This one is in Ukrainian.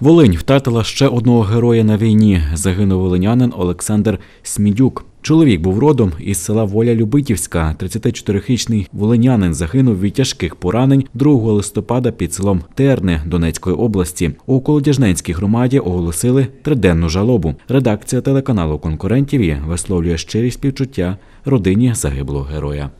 Волинь втратила ще одного героя на війні. Загинув волинянин Олександр Смідюк. Чоловік був родом із села Воля Любитівська. 34-річний волинянин загинув від тяжких поранень 2 листопада під селом Терни Донецької області. У Колодяжненській громаді оголосили триденну жалобу. Редакція телеканалу конкурентів висловлює щирі співчуття родині загиблого героя.